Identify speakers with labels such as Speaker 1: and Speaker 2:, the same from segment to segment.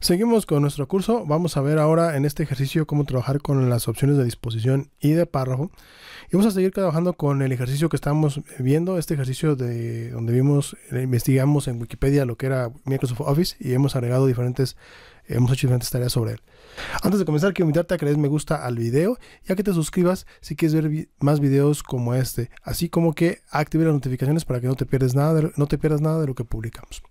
Speaker 1: Seguimos con nuestro curso. Vamos a ver ahora en este ejercicio cómo trabajar con las opciones de disposición y de párrafo. Y vamos a seguir trabajando con el ejercicio que estamos viendo, este ejercicio de donde vimos, investigamos en Wikipedia lo que era Microsoft Office y hemos agregado diferentes, hemos hecho diferentes tareas sobre él. Antes de comenzar, quiero invitarte a que le des me gusta al video y a que te suscribas si quieres ver más videos como este, así como que active las notificaciones para que no te nada no te pierdas nada de lo que publicamos.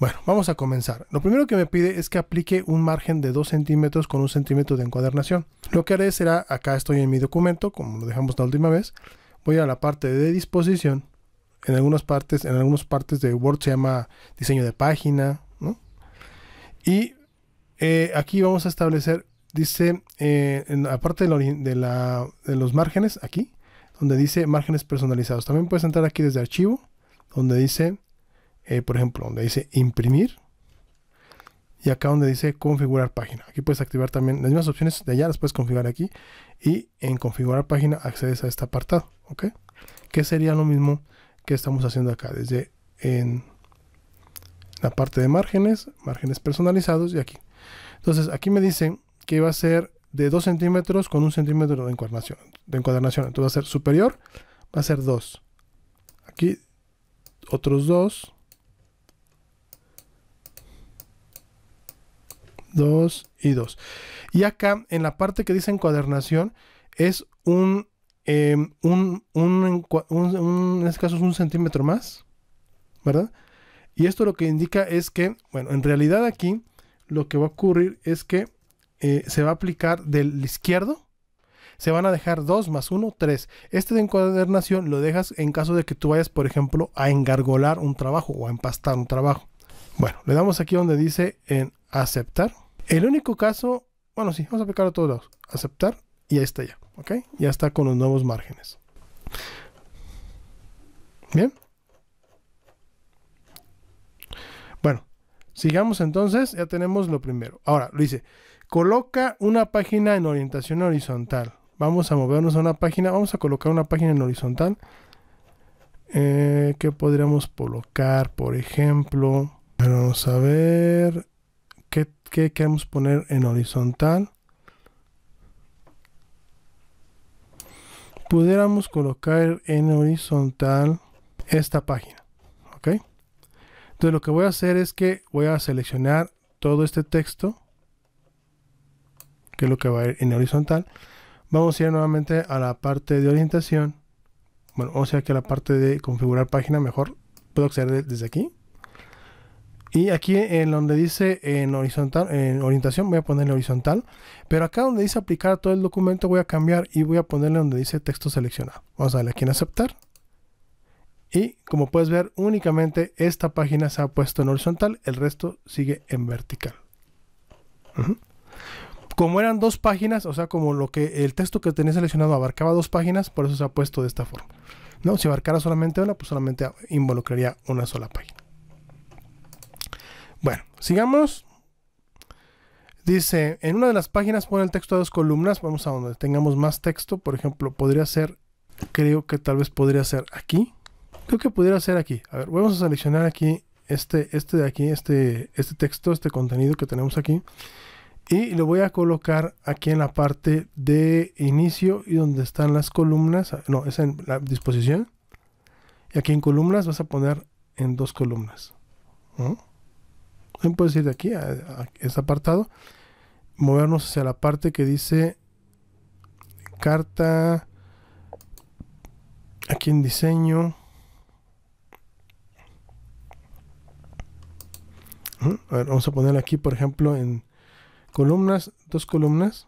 Speaker 1: Bueno, vamos a comenzar. Lo primero que me pide es que aplique un margen de 2 centímetros con un centímetro de encuadernación. Lo que haré será, acá estoy en mi documento, como lo dejamos la última vez, voy a la parte de disposición. En algunas partes, en algunas partes de Word se llama diseño de página, Y eh, aquí vamos a establecer, dice, aparte eh, en de los márgenes, aquí, donde dice márgenes personalizados. También puedes entrar aquí desde archivo, donde dice eh, por ejemplo, donde dice imprimir. Y acá donde dice configurar página. Aquí puedes activar también las mismas opciones de allá, las puedes configurar aquí. Y en configurar página accedes a este apartado. ¿Ok? Que sería lo mismo que estamos haciendo acá. Desde en la parte de márgenes, márgenes personalizados y aquí. Entonces aquí me dicen que va a ser de 2 centímetros con 1 centímetro de encuadernación. De encuadernación. Entonces va a ser superior, va a ser 2. Aquí otros 2 2 y 2. Y acá en la parte que dice encuadernación es un, em, un, un, un, en este caso es un centímetro más, ¿verdad? Y esto lo que indica es que, bueno, en realidad aquí lo que va a ocurrir es que eh, se va a aplicar del izquierdo, se van a dejar 2 más 1, 3. Este de encuadernación lo dejas en caso de que tú vayas, por ejemplo, a engargolar un trabajo o a empastar un trabajo. Bueno, le damos aquí donde dice en aceptar. El único caso, bueno, sí, vamos a aplicar a todos lados. Aceptar y ahí está ya, ¿ok? Ya está con los nuevos márgenes. Bien. Bueno, sigamos entonces, ya tenemos lo primero. Ahora, lo dice, coloca una página en orientación horizontal. Vamos a movernos a una página, vamos a colocar una página en horizontal. Eh, ¿Qué podríamos colocar, por ejemplo? vamos a ver. ¿Qué, queremos poner en horizontal? Pudiéramos colocar en horizontal esta página. ¿Ok? Entonces lo que voy a hacer es que voy a seleccionar todo este texto. Que es lo que va a ir en horizontal. Vamos a ir nuevamente a la parte de orientación. Bueno, o sea que la parte de configurar página mejor. Puedo acceder desde aquí. Y aquí en donde dice en horizontal, en orientación voy a ponerle horizontal, pero acá donde dice aplicar a todo el documento voy a cambiar y voy a ponerle donde dice texto seleccionado. Vamos a darle aquí en aceptar. Y como puedes ver, únicamente esta página se ha puesto en horizontal, el resto sigue en vertical. Como eran dos páginas, o sea, como lo que el texto que tenía seleccionado abarcaba dos páginas, por eso se ha puesto de esta forma. No, si abarcara solamente una, pues solamente involucraría una sola página. Bueno, sigamos. Dice, en una de las páginas pone el texto a dos columnas. Vamos a donde tengamos más texto. Por ejemplo, podría ser, creo que tal vez podría ser aquí. Creo que pudiera ser aquí. A ver, vamos a seleccionar aquí este, este de aquí, este, este texto, este contenido que tenemos aquí. Y lo voy a colocar aquí en la parte de inicio y donde están las columnas. No, es en la disposición. Y aquí en columnas vas a poner en dos columnas. ¿no? También puedes ir de aquí a, apartado, movernos hacia la parte que dice carta, aquí en diseño. A ver, vamos a poner aquí, por ejemplo, en columnas, dos columnas.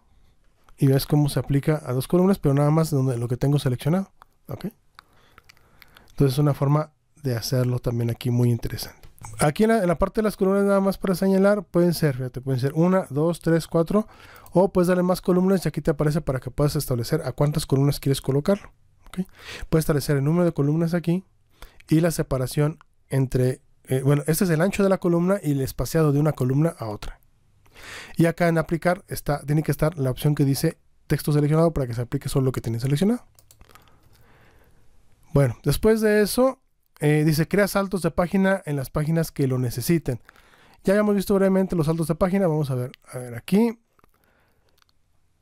Speaker 1: Y ves cómo se aplica a dos columnas, pero nada más donde lo que tengo seleccionado. Entonces es una forma de hacerlo también aquí muy interesante. Aquí en la, parte de las columnas, nada más para señalar, pueden ser, fíjate, pueden ser una, dos, tres, cuatro, o puedes darle más columnas y aquí te aparece para que puedas establecer a cuántas columnas quieres colocarlo. ¿okay? Puedes establecer el número de columnas aquí y la separación entre, eh, bueno, este es el ancho de la columna y el espaciado de una columna a otra. Y acá en aplicar está, tiene que estar la opción que dice texto seleccionado para que se aplique solo lo que tienes seleccionado. Bueno, después de eso, eh, dice, crea saltos de página en las páginas que lo necesiten. Ya habíamos visto brevemente los saltos de página. Vamos a ver, a ver aquí.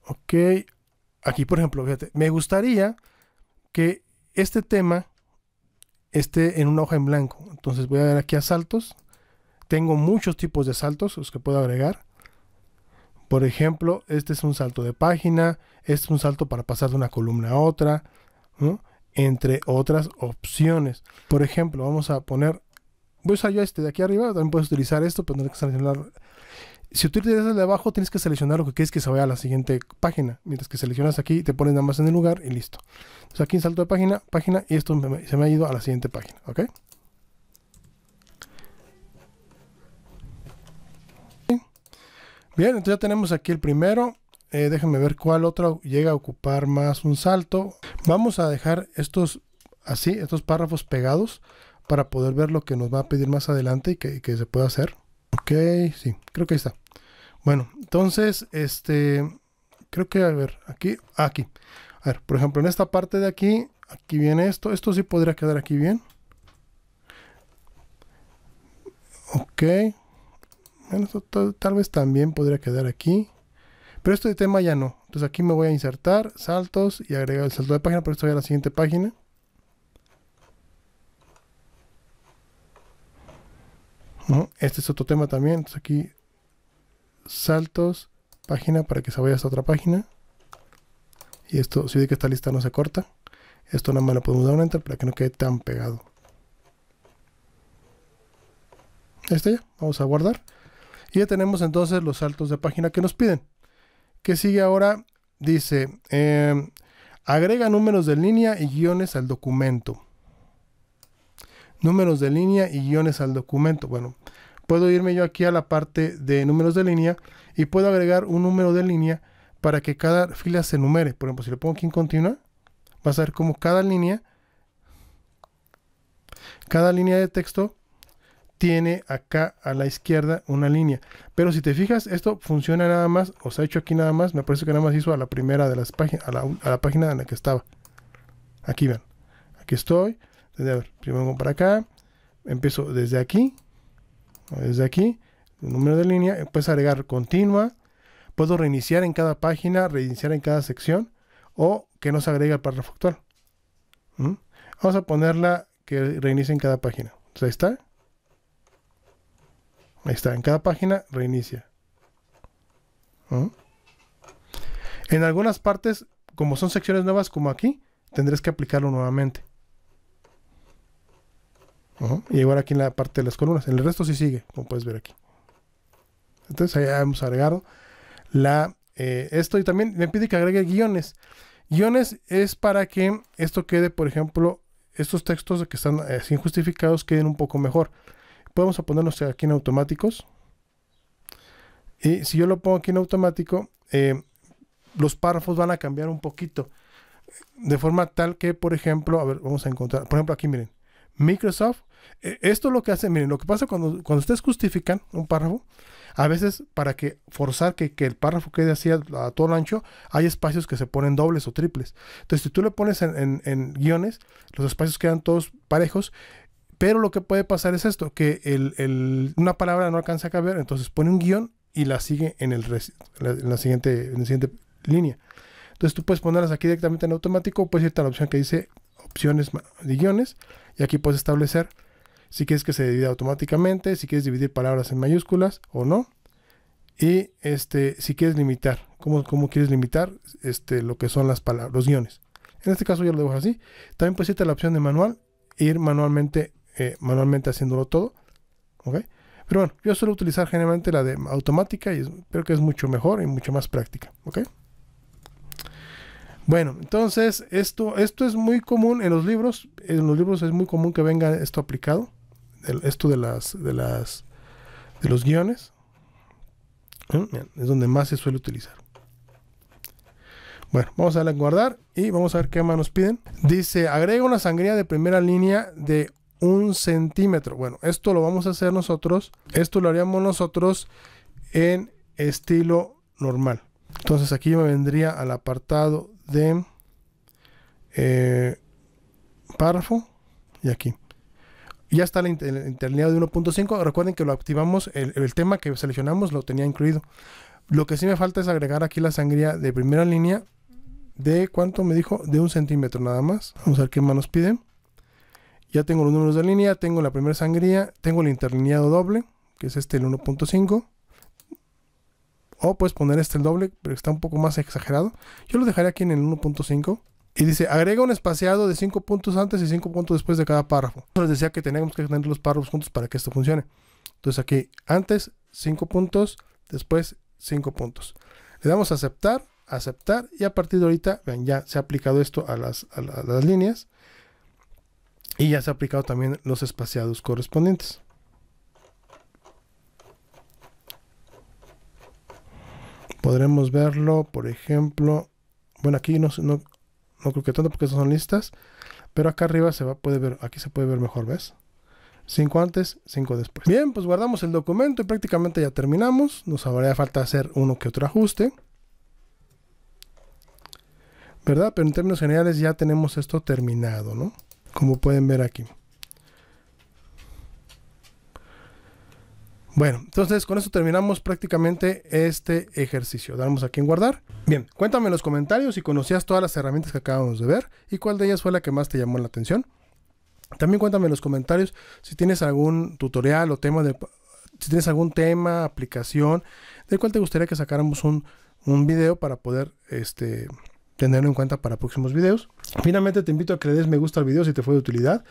Speaker 1: Ok. Aquí, por ejemplo, fíjate. Me gustaría que este tema esté en una hoja en blanco. Entonces voy a ver aquí a saltos. Tengo muchos tipos de saltos, los que puedo agregar. Por ejemplo, este es un salto de página, este es un salto para pasar de una columna a otra. ¿no? entre otras opciones. Por ejemplo, vamos a poner, voy a usar yo este de aquí arriba, también puedes utilizar esto, pero que seleccionar. Si utilizas el de abajo, tienes que seleccionar lo que quieres que se vaya a la siguiente página. Mientras que seleccionas aquí, te pones nada más en el lugar y listo. Entonces aquí salto de página, página, y esto se me ha ido a la siguiente página, ¿ok? Bien, entonces ya tenemos aquí el primero. Eh, déjenme ver cuál otro llega a ocupar más un salto. Vamos a dejar estos así, estos párrafos pegados para poder ver lo que nos va a pedir más adelante y que, se pueda hacer. Ok, sí, creo que ahí está. Bueno, entonces, este, creo que, a ver, aquí, ah, aquí. A ver, por ejemplo, en esta parte de aquí, aquí viene esto. Esto sí podría quedar aquí bien. Ok. tal, vez también podría quedar aquí. Pero esto de tema ya no. Entonces aquí me voy a insertar, saltos y agregar el salto de página, para pero voy a la siguiente página. Este es otro tema también, entonces aquí saltos, página para que se vaya a otra página. Y esto, si ve que esta lista no se corta, esto nada más lo podemos dar un enter para que no quede tan pegado. Este ya, vamos a guardar. Y ya tenemos entonces los saltos de página que nos piden. Qué sigue ahora dice, em, agrega números de línea y guiones al documento. Números de línea y guiones al documento. Bueno, puedo irme yo aquí a la parte de números de línea y puedo agregar un número de línea para que cada fila se numere. Por ejemplo, si le pongo aquí en continua, vas a ver como cada línea, cada línea de texto tiene acá a la izquierda una línea. Pero si te fijas, esto funciona nada más, o se ha hecho aquí nada más, me parece que nada más hizo a la primera de las páginas, a la, página en la que estaba. Aquí ven, aquí estoy, a ver, primero para acá, empiezo desde aquí, desde aquí, el número de línea, puedes agregar continua, puedo reiniciar en cada página, reiniciar en cada sección, o que nos agrega el párrafo actual. ¿Mm? Vamos a ponerla que reinicie en cada página. ahí está Ahí está, en cada página reinicia. ¿Mm? En algunas partes, como son secciones nuevas como aquí, tendrás que aplicarlo nuevamente. ¿Mm? Y igual aquí en la parte de las columnas. En el resto sí sigue, como puedes ver aquí. Entonces ahí hemos agregado la, eh, esto y también me pide que agregue guiones. Guiones es para que esto quede, por ejemplo, estos textos que están así eh, injustificados queden un poco mejor podemos ponernos aquí en automáticos. Y si yo lo pongo aquí en automático, eh, los párrafos van a cambiar un poquito. De forma tal que, por ejemplo, a ver, vamos a encontrar, por ejemplo, aquí miren, Microsoft, eh, esto es lo que hace, miren, lo que pasa cuando, ustedes justifican un párrafo, a veces para que forzar que, el párrafo quede así a, todo todo ancho, hay espacios que se ponen dobles o triples. Entonces, si tú le pones en guiones, los espacios quedan todos parejos pero lo que puede pasar es esto, que una palabra no alcanza a caber, entonces pone un guión y la sigue en, la, siguiente, línea. Entonces tú puedes ponerlas aquí directamente en automático, puedes irte a la opción que dice opciones de guiones y aquí puedes establecer si quieres que se divida automáticamente, si quieres dividir palabras en mayúsculas o no. Y este, si quieres limitar, cómo, quieres limitar este, lo que son las palabras, los guiones. En este caso yo lo dejo así. También puedes irte a la opción de manual ir manualmente manualmente haciéndolo todo. ¿okay? Pero bueno, yo suelo utilizar generalmente la de automática y creo que es mucho mejor y mucho más práctica. ¿okay? Bueno, entonces esto, esto es muy común en los libros. En los libros es muy común que venga esto aplicado. esto de las, de las de los guiones. Es donde más se suele utilizar. Bueno, vamos a darle guardar y vamos a ver qué más nos piden. Dice, agrega una sangría de primera línea de un centímetro. Bueno, esto lo vamos a hacer nosotros. Esto lo haríamos nosotros en estilo normal. Entonces aquí me vendría al apartado de eh, párrafo y aquí. Ya está la de 1.5. Recuerden que lo activamos, el, tema que seleccionamos lo tenía incluido. Lo que sí me falta es agregar aquí la sangría de primera línea de cuánto me dijo, de un centímetro nada más. Vamos a ver qué más nos piden. Ya tengo los números de línea, tengo la primera sangría, tengo el interlineado doble, que es este el 1.5. O puedes poner este el doble, pero está un poco más exagerado. Yo lo dejaré aquí en el 1.5. Y dice, agrega un espaciado de 5 puntos antes y 5 puntos después de cada párrafo. Yo les decía que teníamos que tener los párrafos juntos para que esto funcione. Entonces aquí, antes 5 puntos, después 5 puntos. Le damos a aceptar, aceptar y a partir de ahorita, vean, ya se ha aplicado esto a las, a las líneas y ya se ha aplicado también los espaciados correspondientes. Podremos verlo, por ejemplo, bueno, aquí no, no, no creo que tanto porque son listas, pero acá arriba se va, puede ver, aquí se puede ver mejor, ¿ves? Cinco antes, cinco después. Bien, pues guardamos el documento y prácticamente ya terminamos. Nos habría falta hacer uno que otro ajuste. ¿Verdad? Pero en términos generales ya tenemos esto terminado, ¿no? como pueden ver aquí. Bueno, entonces con eso terminamos prácticamente este ejercicio. Damos aquí en guardar. Bien, cuéntame en los comentarios si conocías todas las herramientas que acabamos de ver y cuál de ellas fue la que más te llamó la atención. También cuéntame en los comentarios si tienes algún tutorial o tema de si tienes algún tema, aplicación del cual te gustaría que sacáramos un, un video para poder este tenerlo en cuenta para próximos videos. Finalmente te invito a que le des me gusta al video si te fue de utilidad.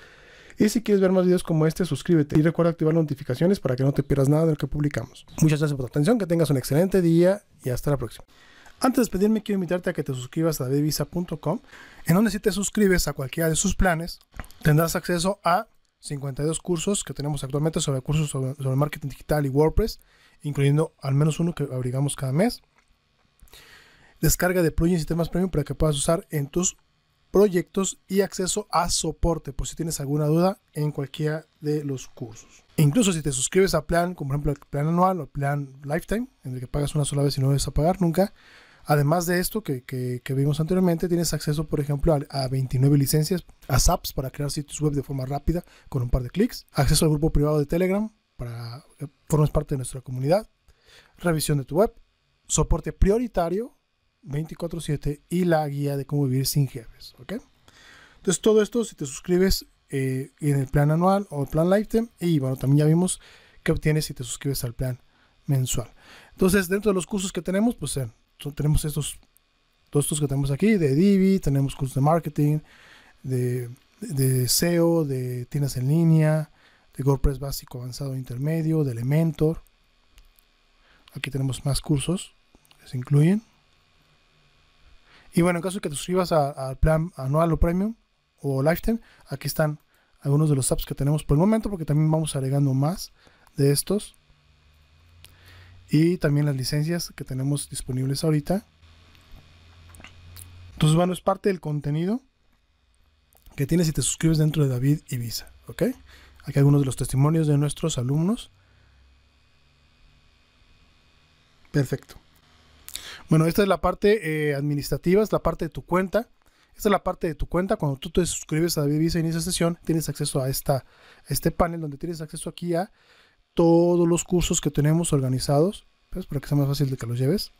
Speaker 1: Y si quieres ver más videos como este, suscríbete y recuerda activar notificaciones para que no te pierdas nada de lo que publicamos. Muchas gracias por tu atención, que tengas un excelente día y hasta la próxima. Antes de despedirme, quiero invitarte a que te suscribas a devisa.com, en donde si te suscribes a cualquiera de sus planes, tendrás acceso a 52 cursos que tenemos actualmente sobre cursos sobre marketing digital y WordPress, incluyendo al menos uno que abrigamos cada mes descarga de plugins y temas premium para que puedas usar en tus proyectos y acceso a soporte por si tienes alguna duda en cualquiera de los cursos. Incluso si te suscribes a plan, como por ejemplo el plan anual o el plan lifetime, en el que pagas una sola vez y no debes a pagar nunca, Además de esto que, vimos anteriormente, tienes acceso, por ejemplo, a, a, 29 licencias, a SAPs para crear sitios web de forma rápida con un par de clics, acceso al grupo privado de Telegram para que eh, formes parte de nuestra comunidad, revisión de tu web, soporte prioritario 24/7 y la guía de cómo vivir sin jefes. ¿ok? Entonces todo esto, si te suscribes eh, en el plan anual o el plan lifetime, y bueno, también ya vimos qué obtienes si te suscribes al plan mensual. Entonces dentro de los cursos que tenemos, pues eh, tenemos estos, todos estos que tenemos aquí, de Divi, tenemos cursos de marketing, de, de SEO, de tiendas en línea, de WordPress básico, avanzado, intermedio, de Elementor. Aquí tenemos más cursos que se incluyen. Y bueno, en caso de que te suscribas al plan anual o premium o lifetime, aquí están algunos de los apps que tenemos por el momento, porque también vamos agregando más de estos. Y también las licencias que tenemos disponibles ahorita. Entonces, bueno, es parte del contenido que tienes si te suscribes dentro de David y Visa. ¿Ok? Aquí algunos de los testimonios de nuestros alumnos. Perfecto. Bueno, esta es la parte eh, administrativa, es la parte de tu cuenta. Esta es la parte de tu cuenta. Cuando tú te suscribes a David Visa Inicia Sesión, tienes acceso a, esta, este panel donde tienes acceso aquí a todos los cursos que tenemos organizados. Pues para que sea más fácil de que los lleves.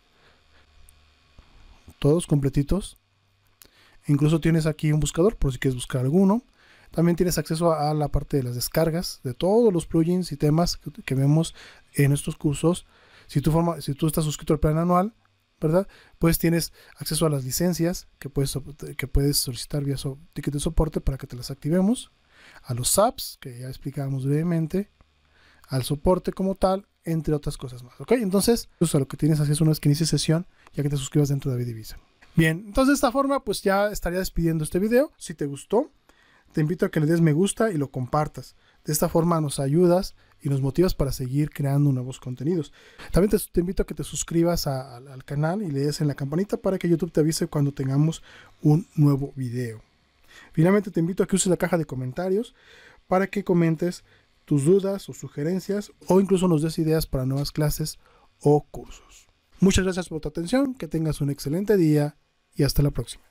Speaker 1: Todos completitos. Incluso tienes aquí un buscador por si quieres buscar alguno. También tienes acceso a, la parte de las descargas de todos los plugins y temas que, que vemos en estos cursos. Si tú, forma, si tú estás suscrito al plan anual, ¿verdad? Pues tienes acceso a las licencias que puedes, que puedes solicitar vía ticket de soporte para que te las activemos, a los apps, que ya explicábamos brevemente, al soporte como tal, entre otras cosas más. ¿Ok? Entonces, eso pues, lo que tienes es una vez que inicies sesión, ya que te suscribas dentro de Avidivisa. Bien, entonces de esta forma pues ya estaría despidiendo este video. Si te gustó, te invito a que le des me gusta y lo compartas. De esta forma nos ayudas y nos motivas para seguir creando nuevos contenidos. También te, invito a que te suscribas al canal y le des en la campanita para que YouTube te avise cuando tengamos un nuevo video. Finalmente te invito a que uses la caja de comentarios para que comentes tus dudas o sugerencias o incluso nos des ideas para nuevas clases o cursos. Muchas gracias por tu atención, que tengas un excelente día y hasta la próxima.